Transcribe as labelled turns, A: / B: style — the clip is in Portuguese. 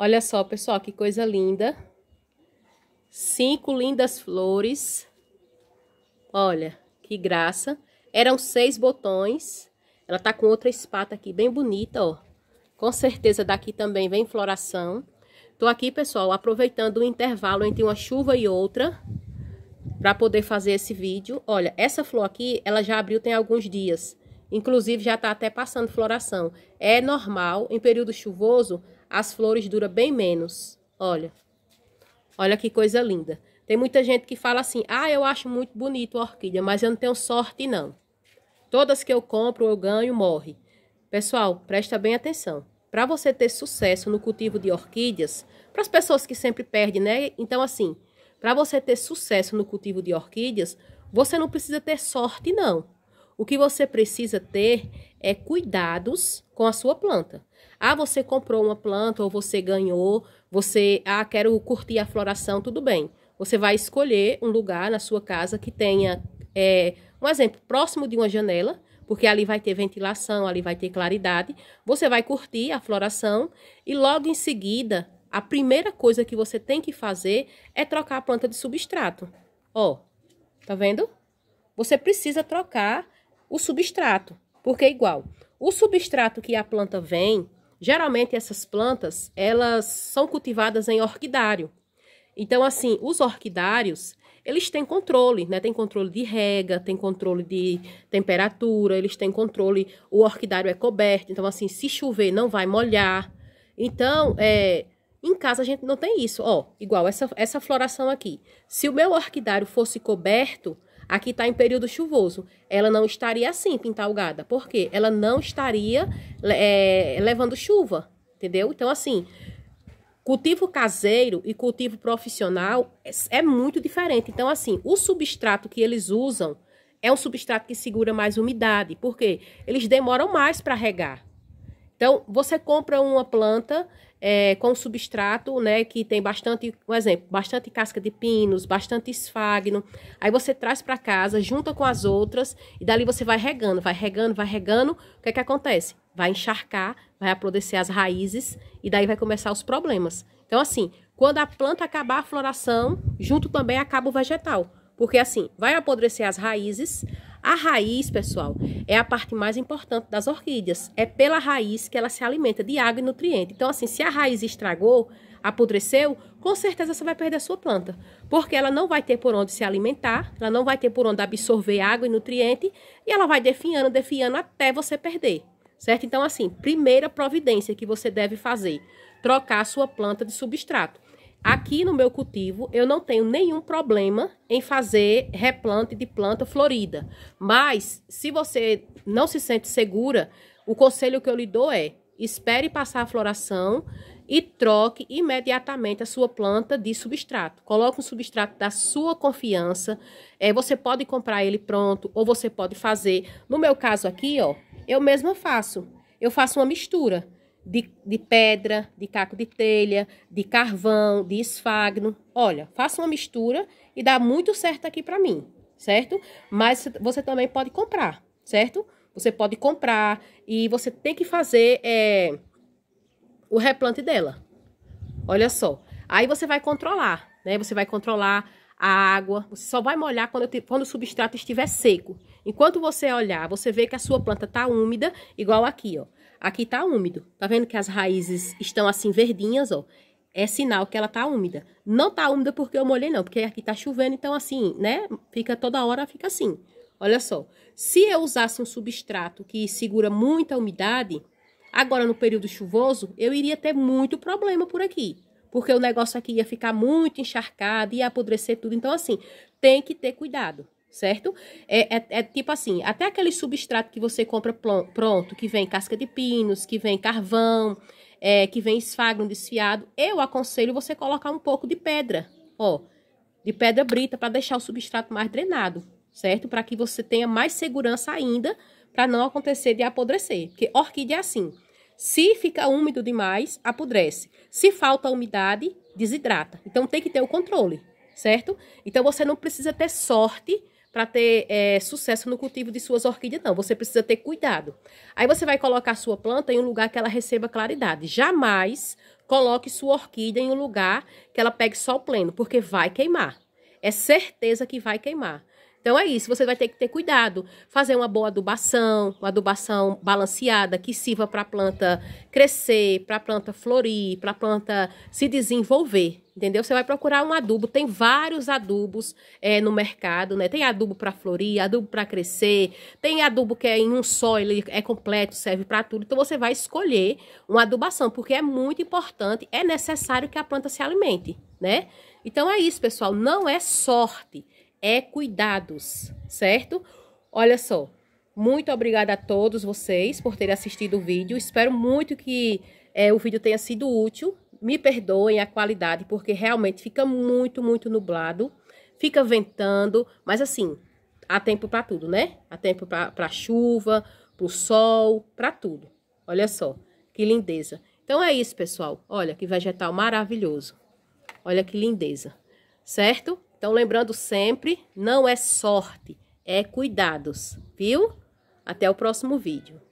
A: Olha só, pessoal, que coisa linda. Cinco lindas flores. Olha, que graça. Eram seis botões. Ela tá com outra espata aqui, bem bonita, ó. Com certeza daqui também vem floração. Tô aqui, pessoal, aproveitando o intervalo entre uma chuva e outra para poder fazer esse vídeo. Olha, essa flor aqui, ela já abriu tem alguns dias. Inclusive, já tá até passando floração. É normal, em período chuvoso, as flores duram bem menos. Olha, olha que coisa linda. Tem muita gente que fala assim, ah, eu acho muito bonito a orquídea, mas eu não tenho sorte não. Todas que eu compro, eu ganho, morre. Pessoal, presta bem atenção. Para você ter sucesso no cultivo de orquídeas, para as pessoas que sempre perdem, né? Então, assim, para você ter sucesso no cultivo de orquídeas, você não precisa ter sorte, não. O que você precisa ter é cuidados com a sua planta. Ah, você comprou uma planta ou você ganhou, você, ah, quero curtir a floração, tudo bem. Você vai escolher um lugar na sua casa que tenha, é, um exemplo, próximo de uma janela, porque ali vai ter ventilação, ali vai ter claridade. Você vai curtir a floração e logo em seguida, a primeira coisa que você tem que fazer é trocar a planta de substrato. Ó, tá vendo? Você precisa trocar o substrato, porque é igual. O substrato que a planta vem, geralmente essas plantas, elas são cultivadas em orquidário. Então, assim, os orquidários, eles têm controle, né? Tem controle de rega, tem controle de temperatura, eles têm controle, o orquidário é coberto, então, assim, se chover não vai molhar. Então, é, em casa a gente não tem isso. Ó, igual essa, essa floração aqui. Se o meu orquidário fosse coberto, Aqui está em período chuvoso. Ela não estaria assim, pintalgada. Por quê? Ela não estaria é, levando chuva, entendeu? Então, assim, cultivo caseiro e cultivo profissional é, é muito diferente. Então, assim, o substrato que eles usam é um substrato que segura mais umidade. Por quê? Eles demoram mais para regar. Então, você compra uma planta é, com substrato, né, que tem bastante, um exemplo, bastante casca de pinos, bastante esfagno. Aí você traz para casa, junta com as outras e dali você vai regando, vai regando, vai regando. O que é que acontece? Vai encharcar, vai apodrecer as raízes e daí vai começar os problemas. Então assim, quando a planta acabar a floração, junto também acaba o vegetal. Porque assim, vai apodrecer as raízes, a raiz, pessoal, é a parte mais importante das orquídeas. É pela raiz que ela se alimenta de água e nutriente. Então, assim, se a raiz estragou, apodreceu, com certeza você vai perder a sua planta. Porque ela não vai ter por onde se alimentar, ela não vai ter por onde absorver água e nutriente, e ela vai definhando, definhando até você perder. Certo? Então, assim, primeira providência que você deve fazer: trocar a sua planta de substrato. Aqui no meu cultivo, eu não tenho nenhum problema em fazer replante de planta florida. Mas, se você não se sente segura, o conselho que eu lhe dou é: espere passar a floração e troque imediatamente a sua planta de substrato. Coloque um substrato da sua confiança. É, você pode comprar ele pronto ou você pode fazer. No meu caso aqui, ó, eu mesma faço. Eu faço uma mistura de, de pedra, de caco de telha, de carvão, de esfagno. Olha, faça uma mistura e dá muito certo aqui para mim, certo? Mas você também pode comprar, certo? Você pode comprar e você tem que fazer é, o replante dela. Olha só. Aí você vai controlar, né? Você vai controlar a água. Você só vai molhar quando, te, quando o substrato estiver seco. Enquanto você olhar, você vê que a sua planta tá úmida, igual aqui, ó. Aqui tá úmido. Tá vendo que as raízes estão assim verdinhas, ó? É sinal que ela tá úmida. Não tá úmida porque eu molhei, não. Porque aqui tá chovendo, então assim, né? Fica toda hora, fica assim. Olha só. Se eu usasse um substrato que segura muita umidade... Agora, no período chuvoso, eu iria ter muito problema por aqui porque o negócio aqui ia ficar muito encharcado, ia apodrecer tudo. Então, assim, tem que ter cuidado, certo? É, é, é, tipo assim, até aquele substrato que você compra pronto, que vem casca de pinos, que vem carvão, é, que vem esfagno desfiado, eu aconselho você colocar um pouco de pedra, ó, de pedra brita, para deixar o substrato mais drenado, certo? Para que você tenha mais segurança ainda, para não acontecer de apodrecer, porque orquídea é assim, se fica úmido demais, apodrece. Se falta umidade, desidrata. Então tem que ter o controle, certo? Então você não precisa ter sorte para ter é, sucesso no cultivo de suas orquídeas, não. Você precisa ter cuidado. Aí você vai colocar sua planta em um lugar que ela receba claridade. Jamais coloque sua orquídea em um lugar que ela pegue sol pleno, porque vai queimar. É certeza que vai queimar. Então é isso, você vai ter que ter cuidado, fazer uma boa adubação, uma adubação balanceada que sirva para a planta crescer, para a planta florir, para a planta se desenvolver, entendeu? Você vai procurar um adubo, tem vários adubos é, no mercado, né? Tem adubo para florir, adubo para crescer, tem adubo que é em um só, ele é completo, serve para tudo. Então você vai escolher uma adubação, porque é muito importante, é necessário que a planta se alimente, né? Então é isso, pessoal, não é sorte é cuidados, certo? Olha só, muito obrigada a todos vocês por terem assistido o vídeo. Espero muito que é, o vídeo tenha sido útil. Me perdoem a qualidade, porque realmente fica muito, muito nublado. Fica ventando, mas assim, há tempo para tudo, né? Há tempo para chuva, para o sol, para tudo. Olha só, que lindeza. Então é isso, pessoal. Olha que vegetal maravilhoso. Olha que lindeza, certo? Então, lembrando sempre, não é sorte, é cuidados, viu? Até o próximo vídeo.